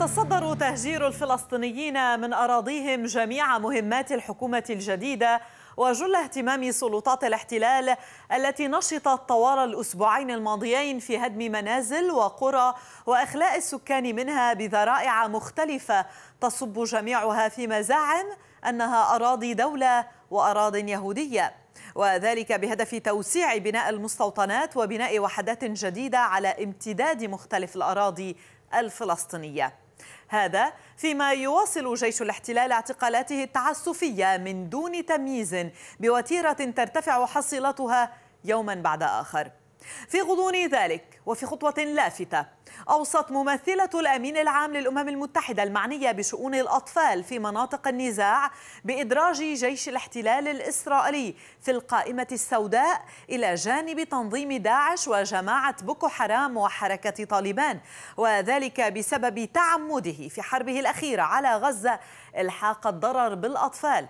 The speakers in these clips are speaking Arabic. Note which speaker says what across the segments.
Speaker 1: يتصدر تهجير الفلسطينيين من أراضيهم جميع مهمات الحكومة الجديدة وجل اهتمام سلطات الاحتلال التي نشطت طوال الأسبوعين الماضيين في هدم منازل وقرى وإخلاء السكان منها بذرائع مختلفة تصب جميعها في مزاعم أنها أراضي دولة وأراض يهودية وذلك بهدف توسيع بناء المستوطنات وبناء وحدات جديدة على امتداد مختلف الأراضي الفلسطينيه هذا فيما يواصل جيش الاحتلال اعتقالاته التعسفية من دون تمييز بوتيرة ترتفع حصيلتها يوما بعد آخر في غضون ذلك وفي خطوة لافتة أوصت ممثلة الأمين العام للأمم المتحدة المعنية بشؤون الأطفال في مناطق النزاع بإدراج جيش الاحتلال الإسرائيلي في القائمة السوداء إلى جانب تنظيم داعش وجماعة بوكو حرام وحركة طالبان وذلك بسبب تعمده في حربه الأخيرة على غزة إلحاق الضرر بالأطفال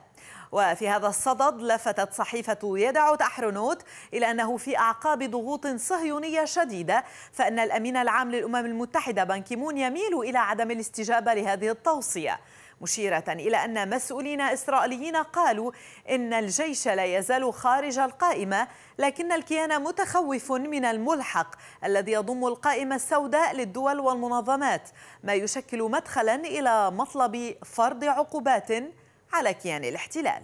Speaker 1: وفي هذا الصدد لفتت صحيفة يدعو تحرنوت إلى أنه في أعقاب ضغوط صهيونية شديدة فإن الأمين العام للأمم المتحدة بانكيمون يميل إلى عدم الاستجابة لهذه التوصية مشيرة إلى أن مسؤولين إسرائيليين قالوا إن الجيش لا يزال خارج القائمة لكن الكيان متخوف من الملحق الذي يضم القائمة السوداء للدول والمنظمات ما يشكل مدخلا إلى مطلب فرض عقوبات على يعني كيان الاحتلال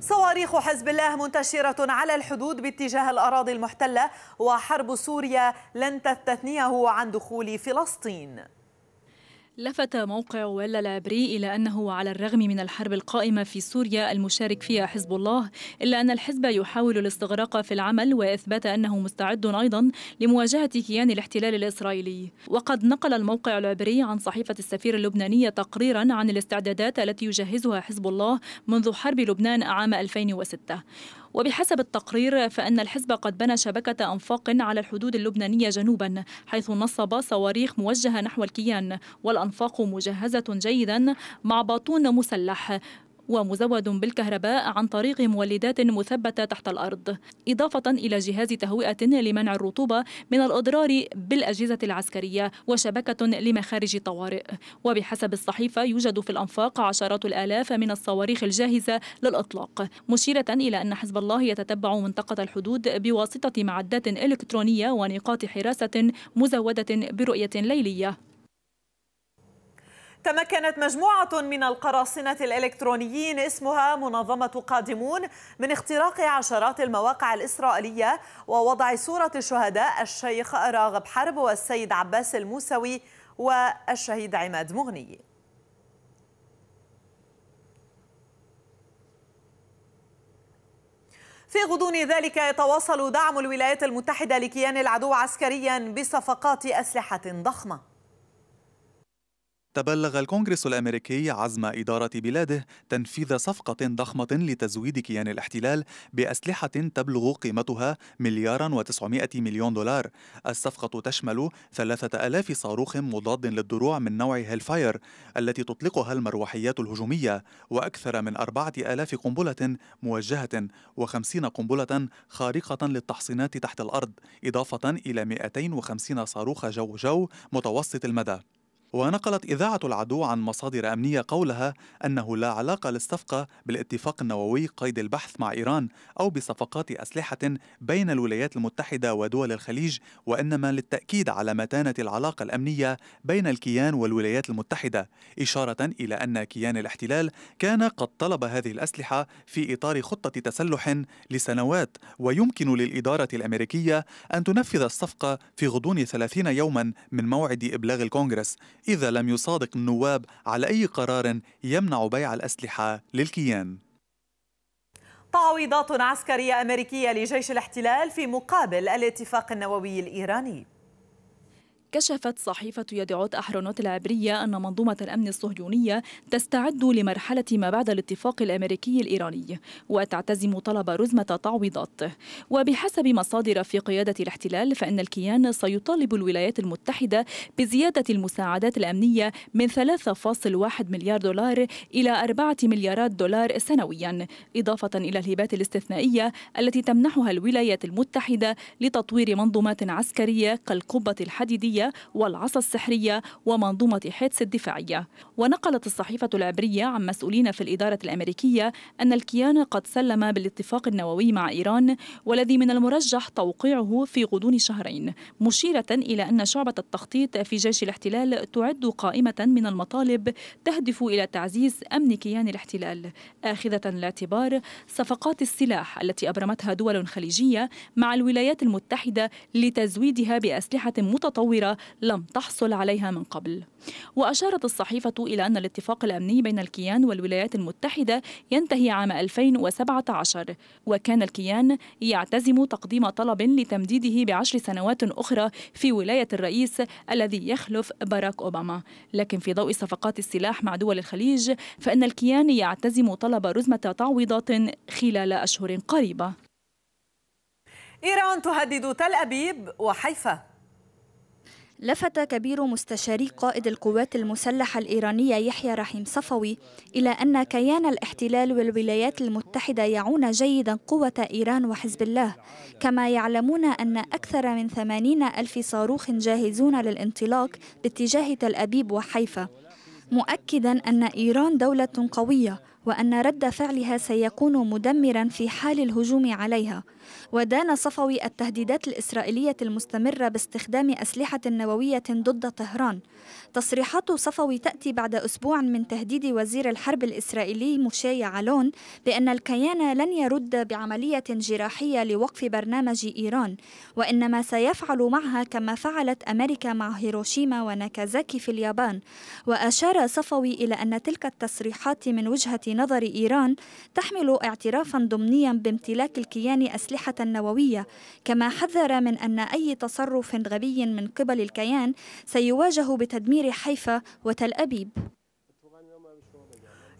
Speaker 1: صواريخ حزب الله منتشرة على الحدود باتجاه الأراضي المحتلة وحرب سوريا لن تستثنيه عن دخول فلسطين
Speaker 2: لفت موقع ولا العبري إلى أنه على الرغم من الحرب القائمة في سوريا المشارك فيها حزب الله إلا أن الحزب يحاول الاستغراق في العمل وإثبات أنه مستعد أيضا لمواجهة كيان الاحتلال الإسرائيلي وقد نقل الموقع العبري عن صحيفة السفير اللبنانية تقريرا عن الاستعدادات التي يجهزها حزب الله منذ حرب لبنان عام 2006 وبحسب التقرير فإن الحزب قد بنى شبكة أنفاق على الحدود اللبنانية جنوبا حيث نصب صواريخ موجهة نحو الكيان والأنفاق مجهزة جيدا مع باطون مسلح ومزود بالكهرباء عن طريق مولدات مثبتة تحت الأرض إضافة إلى جهاز تهوئة لمنع الرطوبة من الأضرار بالأجهزة العسكرية وشبكة لمخارج طوارئ وبحسب الصحيفة يوجد في الأنفاق عشرات الآلاف من الصواريخ الجاهزة للإطلاق مشيرة إلى أن حزب الله يتتبع منطقة الحدود بواسطة معدات إلكترونية ونقاط حراسة مزودة برؤية ليلية
Speaker 1: تمكنت مجموعة من القراصنة الإلكترونيين اسمها منظمة قادمون من اختراق عشرات المواقع الإسرائيلية ووضع صورة الشهداء الشيخ راغب حرب والسيد عباس الموسوي والشهيد عماد مغني في غضون ذلك يتواصل دعم الولايات المتحدة لكيان العدو عسكريا بصفقات أسلحة ضخمة
Speaker 3: تبلغ الكونغرس الامريكي عزم اداره بلاده تنفيذ صفقه ضخمه لتزويد كيان الاحتلال باسلحه تبلغ قيمتها مليارا و900 مليون دولار. الصفقه تشمل 3000 صاروخ مضاد للدروع من نوع هيلفاير التي تطلقها المروحيات الهجوميه واكثر من 4000 قنبله موجهه و50 قنبله خارقه للتحصينات تحت الارض، اضافه الى 250 صاروخ جو جو متوسط المدى. ونقلت إذاعة العدو عن مصادر أمنية قولها أنه لا علاقة للصفقة بالاتفاق النووي قيد البحث مع إيران أو بصفقات أسلحة بين الولايات المتحدة ودول الخليج وإنما للتأكيد على متانة العلاقة الأمنية بين الكيان والولايات المتحدة إشارة إلى أن كيان الاحتلال كان قد طلب هذه الأسلحة في إطار خطة تسلح لسنوات ويمكن للإدارة الأمريكية أن تنفذ الصفقة في غضون 30 يوما من موعد إبلاغ الكونغرس إذا لم يصادق النواب على أي قرار يمنع بيع الأسلحة للكيان
Speaker 1: تعويضات عسكرية أمريكية لجيش الاحتلال في مقابل الاتفاق النووي الإيراني
Speaker 2: كشفت صحيفة يدعوت أحرونوت العبرية أن منظومة الأمن الصهيونية تستعد لمرحلة ما بعد الاتفاق الأمريكي الإيراني وتعتزم طلب رزمة تعويضات وبحسب مصادر في قيادة الاحتلال فإن الكيان سيطالب الولايات المتحدة بزيادة المساعدات الأمنية من 3.1 مليار دولار إلى 4 مليارات دولار سنويا إضافة إلى الهبات الاستثنائية التي تمنحها الولايات المتحدة لتطوير منظومات عسكرية كالقبة الحديدية السرية والعصا السحرية ومنظومة حيتس الدفاعية ونقلت الصحيفة العبرية عن مسؤولين في الإدارة الأمريكية أن الكيان قد سلم بالاتفاق النووي مع إيران والذي من المرجح توقيعه في غضون شهرين مشيرة إلى أن شعبة التخطيط في جيش الاحتلال تعد قائمة من المطالب تهدف إلى تعزيز أمن كيان الاحتلال آخذة الاعتبار صفقات السلاح التي أبرمتها دول خليجية مع الولايات المتحدة لتزويدها بأسلحة متطورة لم تحصل عليها من قبل وأشارت الصحيفة إلى أن الاتفاق الأمني بين الكيان والولايات المتحدة ينتهي عام 2017 وكان الكيان يعتزم تقديم طلب لتمديده بعشر سنوات أخرى في ولاية الرئيس الذي يخلف باراك أوباما لكن في ضوء صفقات السلاح مع دول الخليج فإن الكيان يعتزم طلب رزمة تعويضات خلال أشهر قريبة
Speaker 1: إيران تهدد تل أبيب وحيفا
Speaker 2: لفت كبير مستشاري
Speaker 4: قائد القوات المسلحة الإيرانية يحيى رحيم صفوي إلى أن كيان الاحتلال والولايات المتحدة يعون جيدا قوة إيران وحزب الله كما يعلمون أن أكثر من 80 ألف صاروخ جاهزون للانطلاق باتجاه تل أبيب وحيفا مؤكدا أن إيران دولة قوية وأن رد فعلها سيكون مدمرا في حال الهجوم عليها ودان صفوي التهديدات الإسرائيلية المستمرة باستخدام أسلحة نووية ضد طهران تصريحات صفوي تأتي بعد أسبوع من تهديد وزير الحرب الإسرائيلي موشي علون بأن الكيان لن يرد بعملية جراحية لوقف برنامج إيران وإنما سيفعل معها كما فعلت أمريكا مع هيروشيما وناكازاكي في اليابان وأشار صفوي إلى أن تلك التصريحات من وجهة نظر إيران تحمل اعترافا ضمنيا بامتلاك الكيان أسلحة نووية كما حذر من أن أي تصرف غبي من قبل الكيان سيواجه بتدمير أمير حيفا وتل أبيب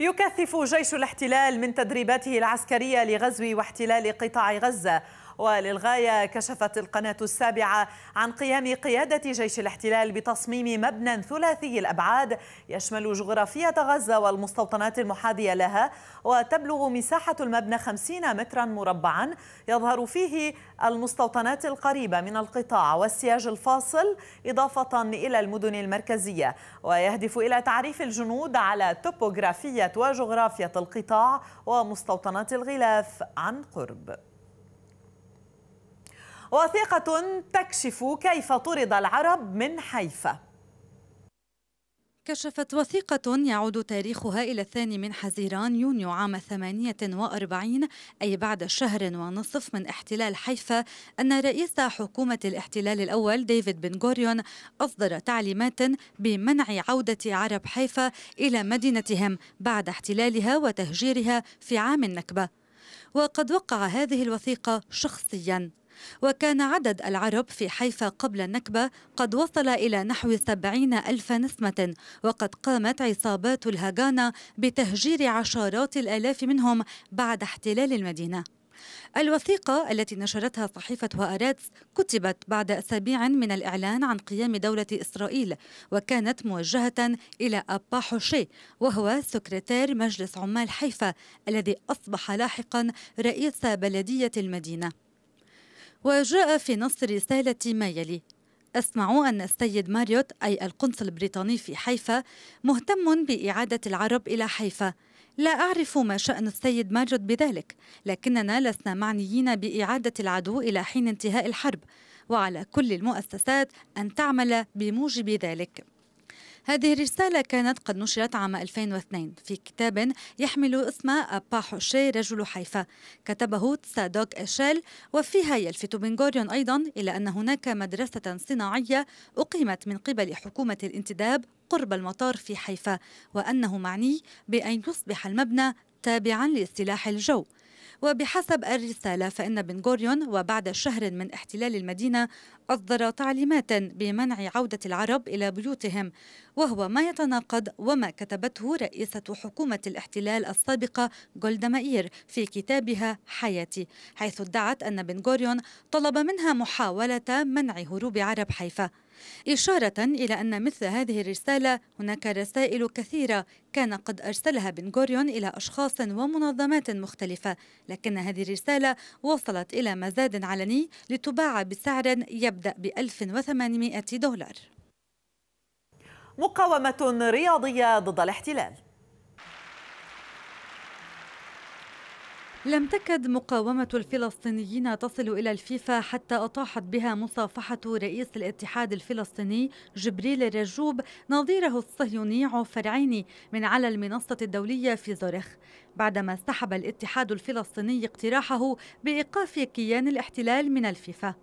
Speaker 1: يكثف جيش الاحتلال من تدريباته العسكرية لغزو واحتلال قطاع غزة وللغاية كشفت القناة السابعة عن قيام قيادة جيش الاحتلال بتصميم مبنى ثلاثي الأبعاد يشمل جغرافية غزة والمستوطنات المحاذية لها وتبلغ مساحة المبنى 50 مترا مربعا يظهر فيه المستوطنات القريبة من القطاع والسياج الفاصل إضافة إلى المدن المركزية ويهدف إلى تعريف الجنود على توبوغرافية وجغرافية القطاع ومستوطنات الغلاف عن قرب وثيقة تكشف كيف طرد العرب من حيفا
Speaker 5: كشفت وثيقة يعود تاريخها إلى الثاني من حزيران يونيو عام 48 أي بعد شهر ونصف من احتلال حيفا أن رئيس حكومة الاحتلال الأول ديفيد بن غوريون أصدر تعليمات بمنع عودة عرب حيفا إلى مدينتهم بعد احتلالها وتهجيرها في عام النكبة وقد وقع هذه الوثيقة شخصيا وكان عدد العرب في حيفا قبل النكبة قد وصل إلى نحو سبعين ألف نسمة وقد قامت عصابات الهجانة بتهجير عشرات الآلاف منهم بعد احتلال المدينة الوثيقة التي نشرتها صحيفة وأرادس كتبت بعد أسابيع من الإعلان عن قيام دولة إسرائيل وكانت موجهة إلى أبا حوشي وهو سكرتير مجلس عمال حيفا الذي أصبح لاحقا رئيس بلدية المدينة وجاء في نص رسالة ما يلي أسمع أن السيد ماريوت أي القنصل البريطاني في حيفا مهتم بإعادة العرب إلى حيفا لا أعرف ما شأن السيد ماريوت بذلك لكننا لسنا معنيين بإعادة العدو إلى حين انتهاء الحرب وعلى كل المؤسسات أن تعمل بموجب ذلك هذه الرسالة كانت قد نشرت عام 2002 في كتاب يحمل اسم أبا حوشي رجل حيفا كتبه تسادوك إيشيل وفيها يلفت بنغوريون أيضا إلى أن هناك مدرسة صناعية أقيمت من قبل حكومة الانتداب قرب المطار في حيفا وأنه معني بأن يصبح المبنى تابعا لسلاح الجو وبحسب الرسالة فإن بن غوريون وبعد شهر من احتلال المدينة أصدر تعليمات بمنع عودة العرب إلى بيوتهم وهو ما يتناقض وما كتبته رئيسة حكومة الاحتلال السابقة جولدا مائير في كتابها حياتي حيث ادعت أن بن غوريون طلب منها محاولة منع هروب عرب حيفا إشارة إلى أن مثل هذه الرسالة هناك رسائل كثيرة كان قد أرسلها بن غوريون إلى أشخاص ومنظمات مختلفة لكن هذه الرسالة وصلت إلى مزاد علني لتباع بسعر يبدأ ب 1800 دولار مقاومة رياضية ضد الاحتلال لم تكد مقاومة الفلسطينيين تصل إلى الفيفا حتى أطاحت بها مصافحة رئيس الاتحاد الفلسطيني جبريل الرجوب نظيره الصهيوني عوفر عيني من على المنصة الدولية في زورخ بعدما سحب الاتحاد الفلسطيني اقتراحه بإيقاف كيان الاحتلال من الفيفا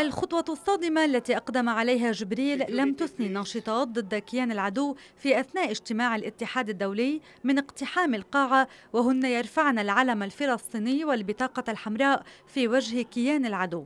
Speaker 5: الخطوة الصادمة التي أقدم عليها جبريل لم تثني الناشطات ضد كيان العدو في أثناء اجتماع الاتحاد الدولي من اقتحام القاعة وهن يرفعن العلم الفلسطيني والبطاقة الحمراء في وجه كيان العدو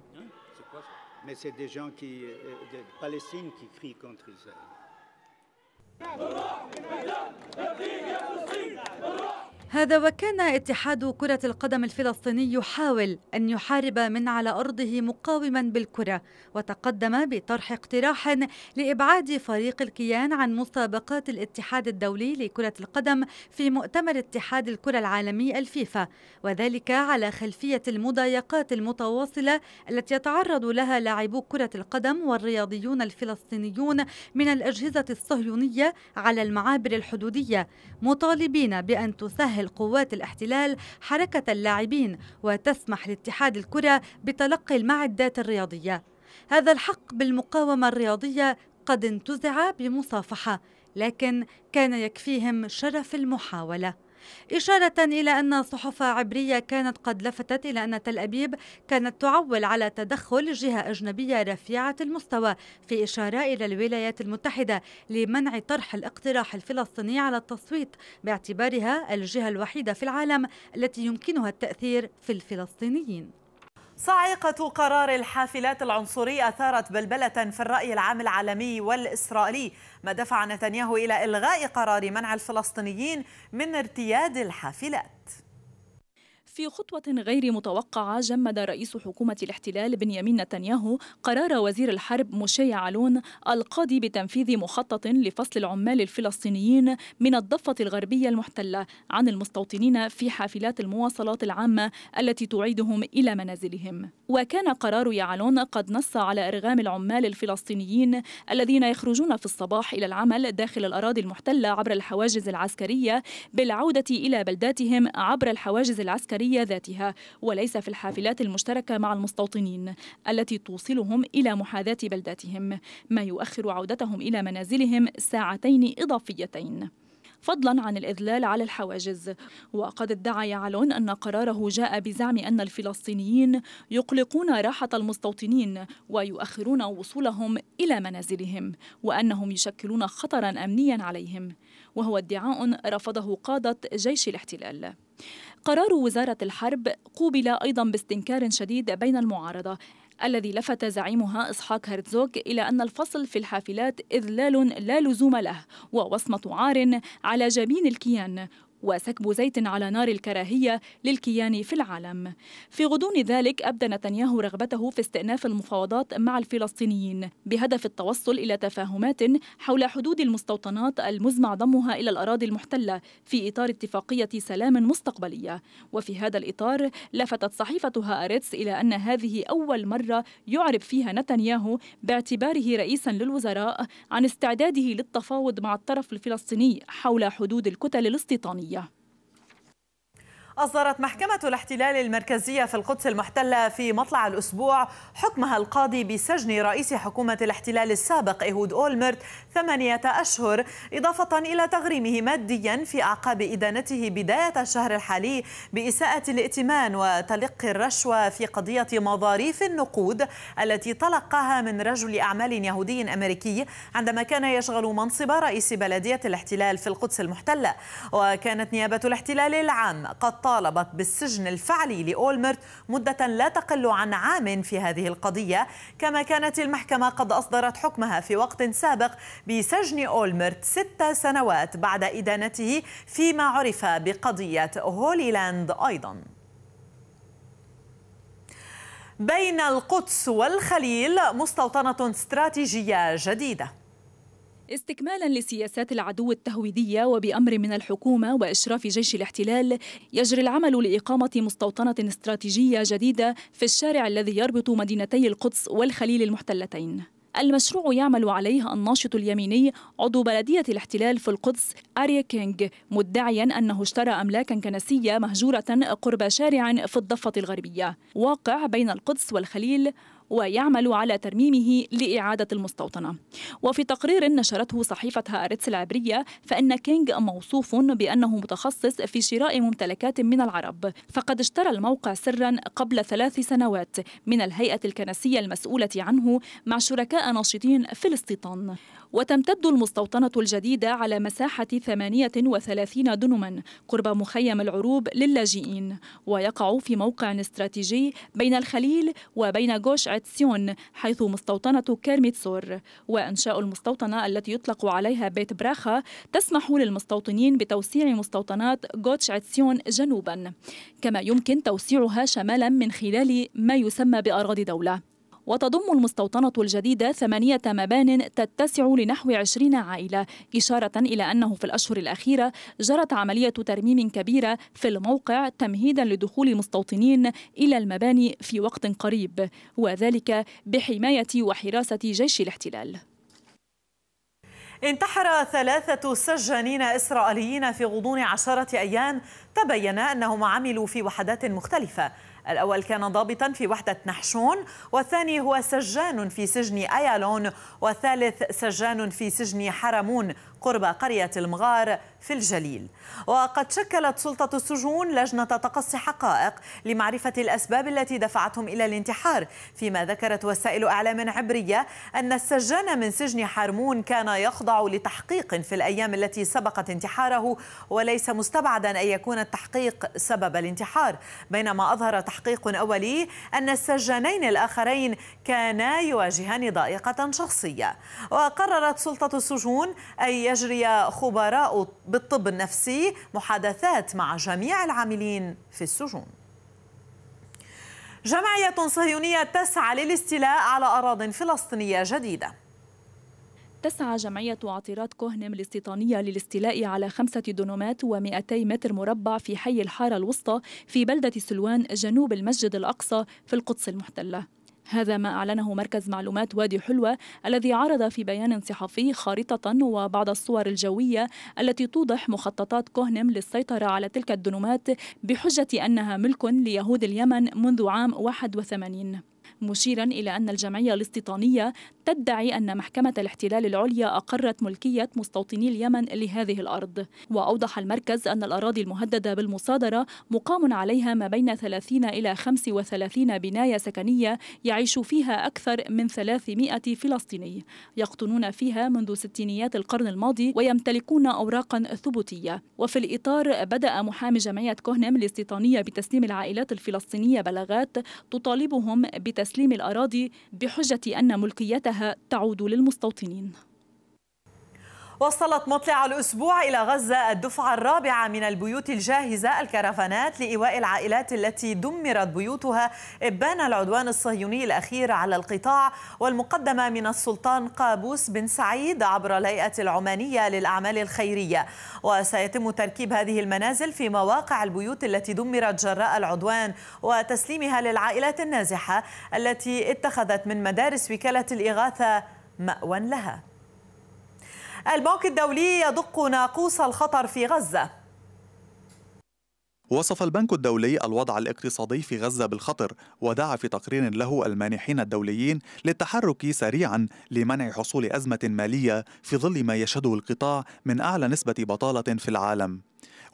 Speaker 5: هذا وكان اتحاد كرة القدم الفلسطيني يحاول أن يحارب من على أرضه مقاوما بالكرة وتقدم بطرح اقتراح لإبعاد فريق الكيان عن مسابقات الاتحاد الدولي لكرة القدم في مؤتمر اتحاد الكرة العالمي الفيفا وذلك على خلفية المضايقات المتواصلة التي يتعرض لها لاعبو كرة القدم والرياضيون الفلسطينيون من الأجهزة الصهيونية على المعابر الحدودية مطالبين بأن تسهل تمنحه قوات الاحتلال حركة اللاعبين وتسمح لاتحاد الكرة بتلقي المعدات الرياضية هذا الحق بالمقاومة الرياضية قد انتزع بمصافحة لكن كان يكفيهم شرف المحاولة إشارة إلى أن صحف عبرية كانت قد لفتت إلى أن تل أبيب كانت تعول على تدخل جهة أجنبية رفيعة المستوى في إشارة إلى الولايات المتحدة لمنع طرح الاقتراح الفلسطيني على التصويت باعتبارها الجهة الوحيدة في العالم التي يمكنها التأثير
Speaker 1: في الفلسطينيين صاعقة قرار الحافلات العنصري أثارت بلبلة في الرأي العام العالمي والإسرائيلي ما دفع نتنياهو إلى إلغاء قرار منع الفلسطينيين من ارتياد الحافلات
Speaker 2: في خطوة غير متوقعة جمد رئيس حكومة الاحتلال بنيامين نتنياهو قرار وزير الحرب موشي علون القاضي بتنفيذ مخطط لفصل العمال الفلسطينيين من الضفة الغربية المحتلة عن المستوطنين في حافلات المواصلات العامة التي تعيدهم إلى منازلهم وكان قرار يعلون قد نص على إرغام العمال الفلسطينيين الذين يخرجون في الصباح إلى العمل داخل الأراضي المحتلة عبر الحواجز العسكرية بالعودة إلى بلداتهم عبر الحواجز العسكرية العسكرية ذاتها وليس في الحافلات المشتركة مع المستوطنين التي توصلهم إلى محاذاة بلداتهم ما يؤخر عودتهم إلى منازلهم ساعتين إضافيتين فضلا عن الإذلال على الحواجز وقد ادعى يعلون أن قراره جاء بزعم أن الفلسطينيين يقلقون راحة المستوطنين ويؤخرون وصولهم إلى منازلهم وأنهم يشكلون خطرا أمنيا عليهم وهو ادعاء رفضه قادة جيش الاحتلال قرار وزارة الحرب قوبل أيضا باستنكار شديد بين المعارضة الذي لفت زعيمها إسحاق هرتزوك إلى أن الفصل في الحافلات إذلال لا لزوم له ووصمة عار على جبين الكيان وسكب زيت على نار الكراهية للكيان في العالم في غضون ذلك أبدى نتنياهو رغبته في استئناف المفاوضات مع الفلسطينيين بهدف التوصل إلى تفاهمات حول حدود المستوطنات المزمع ضمها إلى الأراضي المحتلة في إطار اتفاقية سلام مستقبلية وفي هذا الإطار لفتت صحيفة هآرتس إلى أن هذه أول مرة يعرب فيها نتنياهو باعتباره رئيسا للوزراء عن استعداده للتفاوض مع الطرف الفلسطيني حول حدود الكتل الاستيطانية Ja.
Speaker 1: أصدرت محكمة الاحتلال المركزية في القدس المحتلة في مطلع الأسبوع حكمها القاضي بسجن رئيس حكومة الاحتلال السابق إيهود أولمرت ثمانية أشهر إضافة إلى تغريمه ماديا في أعقاب إدانته بداية الشهر الحالي بإساءة الائتمان وتلقي الرشوة في قضية مظاريف النقود التي تلقاها من رجل أعمال يهودي أمريكي عندما كان يشغل منصب رئيس بلدية الاحتلال في القدس المحتلة وكانت نيابة الاحتلال العام قد طالبت بالسجن الفعلي لأولمرت مدة لا تقل عن عام في هذه القضية كما كانت المحكمة قد أصدرت حكمها في وقت سابق بسجن أولمرت ست سنوات بعد إدانته فيما عرف بقضية هوليلاند أيضاً بين القدس والخليل مستوطنة استراتيجية جديدة
Speaker 2: استكمالا لسياسات العدو التهويدية وبأمر من الحكومة وإشراف جيش الاحتلال يجري العمل لإقامة مستوطنة استراتيجية جديدة في الشارع الذي يربط مدينتي القدس والخليل المحتلتين المشروع يعمل عليه الناشط اليميني عضو بلدية الاحتلال في القدس أريا كينج مدعيا أنه اشترى أملاكا كنسية مهجورة قرب شارع في الضفة الغربية واقع بين القدس والخليل ويعمل على ترميمه لإعادة المستوطنة وفي تقرير نشرته صحيفة هارتس العبرية فإن كينغ موصوف بأنه متخصص في شراء ممتلكات من العرب فقد اشترى الموقع سرا قبل ثلاث سنوات من الهيئة الكنسية المسؤولة عنه مع شركاء ناشطين في الاستيطان وتمتد المستوطنة الجديدة على مساحة 38 دنما قرب مخيم العروب للاجئين ويقع في موقع استراتيجي بين الخليل وبين جوش عتسيون حيث مستوطنة كيرميتسور وإنشاء المستوطنة التي يطلق عليها بيت براخا تسمح للمستوطنين بتوسيع مستوطنات غوش عتسيون جنوبا كما يمكن توسيعها شمالا من خلال ما يسمى بأراضي دولة وتضم المستوطنة الجديدة ثمانية مبان تتسع لنحو 20 عائلة إشارة إلى أنه في الأشهر الأخيرة جرت عملية ترميم كبيرة في الموقع تمهيدا لدخول مستوطنين إلى المباني في وقت قريب وذلك بحماية وحراسة جيش الاحتلال
Speaker 1: انتحر ثلاثة سجانين إسرائيليين في غضون عشرة أيام تبين أنهم عملوا في وحدات مختلفة الأول كان ضابطا في وحدة نحشون والثاني هو سجان في سجن أيالون والثالث سجان في سجن حرمون قرب قرية المغار في الجليل وقد شكلت سلطة السجون لجنة تقصي حقائق لمعرفة الأسباب التي دفعتهم إلى الانتحار فيما ذكرت وسائل أعلام عبرية أن السجان من سجن حرمون كان يخضع لتحقيق في الأيام التي سبقت انتحاره وليس مستبعدا أن يكون التحقيق سبب الانتحار بينما أظهر تحقيق أولي أن السجانين الآخرين كانا يواجهان ضائقة شخصية وقررت سلطة السجون أن يجري خبراء بالطب النفسي محادثات مع جميع العاملين في السجون
Speaker 2: جمعية صهيونية تسعى للاستيلاء على أراض فلسطينية جديدة تسعى جمعية عطيرات كهنم الاستيطانية للاستيلاء على خمسة دونمات و200 متر مربع في حي الحارة الوسطى في بلدة سلوان جنوب المسجد الأقصى في القدس المحتلة هذا ما أعلنه مركز معلومات وادي حلوة الذي عرض في بيان صحفي خارطة وبعض الصور الجوية التي توضح مخططات كوهنم للسيطرة على تلك الدنومات بحجة أنها ملك ليهود اليمن منذ عام 81 مشيرا إلى أن الجمعية الاستيطانية تدعي أن محكمة الاحتلال العليا أقرت ملكية مستوطني اليمن لهذه الأرض وأوضح المركز أن الأراضي المهددة بالمصادرة مقام عليها ما بين 30 إلى 35 بناية سكنية يعيش فيها أكثر من 300 فلسطيني يقطنون فيها منذ ستينيات القرن الماضي ويمتلكون أوراقا ثبوتية وفي الإطار بدأ محامي جمعية كهنم الاستيطانية بتسليم العائلات الفلسطينية بلاغات تطالبهم بتسليم تسليم الأراضي بحجة أن ملكيتها تعود للمستوطنين
Speaker 1: وصلت مطلع الأسبوع إلى غزة الدفعة الرابعة من البيوت الجاهزة الكرفانات لإيواء العائلات التي دمرت بيوتها إبان العدوان الصهيوني الأخير على القطاع والمقدمة من السلطان قابوس بن سعيد عبر الهيئة العمانية للأعمال الخيرية وسيتم تركيب هذه المنازل في مواقع البيوت التي دمرت جراء العدوان وتسليمها للعائلات النازحة التي اتخذت من مدارس وكالة الإغاثة مأوى لها البنك الدولي يدق ناقوس الخطر في غزة
Speaker 3: وصف البنك الدولي الوضع الاقتصادي في غزة بالخطر ودعا في تقرير له المانحين الدوليين للتحرك سريعا لمنع حصول أزمة مالية في ظل ما يشهده القطاع من أعلى نسبة بطالة في العالم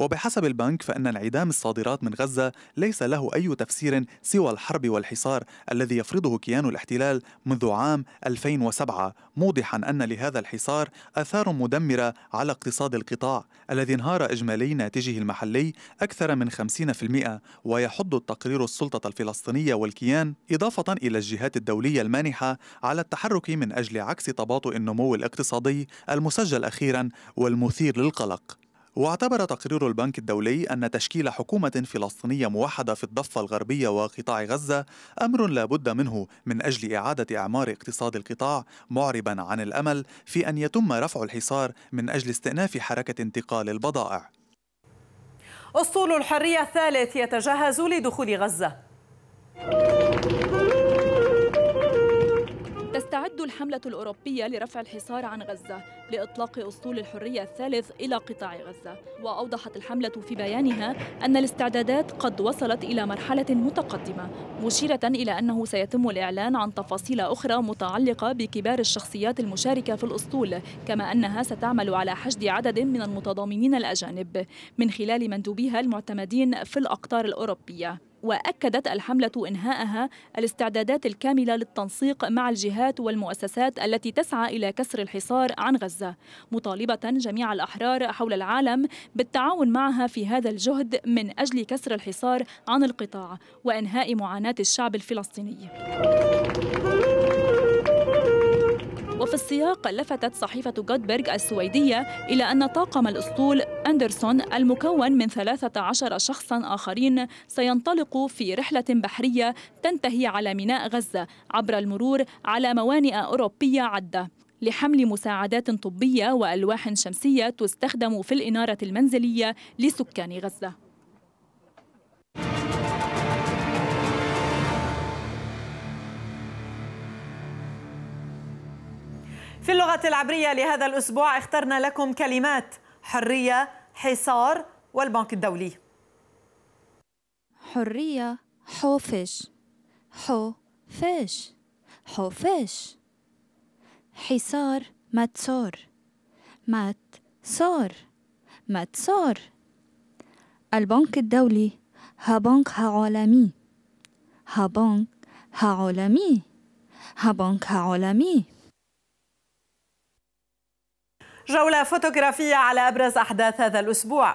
Speaker 3: وبحسب البنك فإن انعدام الصادرات من غزة ليس له أي تفسير سوى الحرب والحصار الذي يفرضه كيان الاحتلال منذ عام 2007 موضحا أن لهذا الحصار آثار مدمرة على اقتصاد القطاع الذي انهار إجمالي ناتجه المحلي أكثر من 50% ويحض التقرير السلطة الفلسطينية والكيان إضافة إلى الجهات الدولية المانحة على التحرك من أجل عكس تباطؤ النمو الاقتصادي المسجل أخيرا والمثير للقلق واعتبر تقرير البنك الدولي أن تشكيل حكومة فلسطينية موحدة في الضفة الغربية وقطاع غزة أمر لا بد منه من أجل إعادة إعمار اقتصاد القطاع معربا عن الأمل في أن يتم رفع الحصار من أجل استئناف حركة انتقال البضائع
Speaker 1: أسطول الحرية الثالث يتجهز لدخول
Speaker 2: غزة تستعد الحملة الأوروبية لرفع الحصار عن غزة لإطلاق أسطول الحرية الثالث إلى قطاع غزة وأوضحت الحملة في بيانها أن الاستعدادات قد وصلت إلى مرحلة متقدمة مشيرة إلى أنه سيتم الإعلان عن تفاصيل أخرى متعلقة بكبار الشخصيات المشاركة في الأسطول كما أنها ستعمل على حشد عدد من المتضامنين الأجانب من خلال مندوبيها المعتمدين في الأقطار الأوروبية وأكدت الحملة إنهاءها الاستعدادات الكاملة للتنسيق مع الجهات والمؤسسات التي تسعى إلى كسر الحصار عن غزة مطالبة جميع الأحرار حول العالم بالتعاون معها في هذا الجهد من أجل كسر الحصار عن القطاع وإنهاء معاناة الشعب الفلسطيني وفي السياق لفتت صحيفة جودبرغ السويدية إلى أن طاقم الأسطول أندرسون المكون من 13 شخصا آخرين سينطلق في رحلة بحرية تنتهي على ميناء غزة عبر المرور على موانئ أوروبية عدة لحمل مساعدات طبية وألواح شمسية تستخدم في الإنارة المنزلية لسكان غزة
Speaker 1: في اللغة العبرية لهذا الأسبوع اخترنا لكم كلمات حرية حصار والبنك الدولي
Speaker 4: حرية حوفش حوفش حوفش حصار متسور متسور متسور البنك الدولي ها عالمي ها عالمي ها عالمي
Speaker 1: جولة فوتوغرافية على أبرز أحداث هذا الأسبوع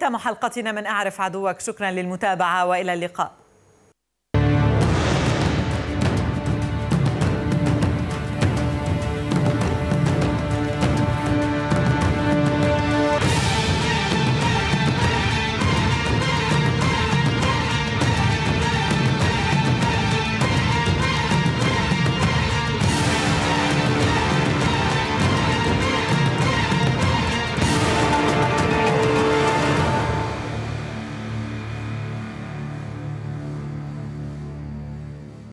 Speaker 1: ختام حلقتنا من أعرف عدوك شكرا للمتابعة وإلى اللقاء